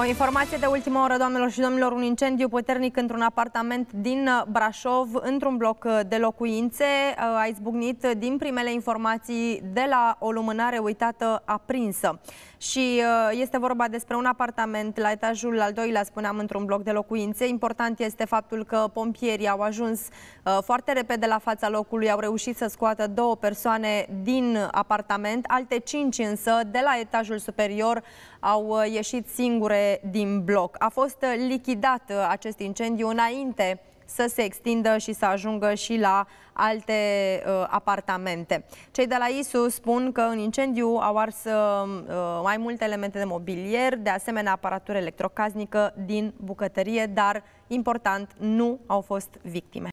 O informație de ultimă oră, doamnelor și domnilor, un incendiu puternic într-un apartament din uh, Brașov, într-un bloc uh, de locuințe, uh, a izbucnit din primele informații de la o lumânare uitată aprinsă. Și este vorba despre un apartament la etajul al doilea, spuneam, într-un bloc de locuințe. Important este faptul că pompierii au ajuns foarte repede la fața locului, au reușit să scoată două persoane din apartament, alte cinci însă de la etajul superior au ieșit singure din bloc. A fost uh, lichidat uh, acest incendiu înainte să se extindă și să ajungă și la alte uh, apartamente. Cei de la ISU spun că în incendiu au ars uh, uh mai multe elemente de mobilier, de asemenea aparatură electrocaznică din bucătărie, dar, important, nu au fost victime.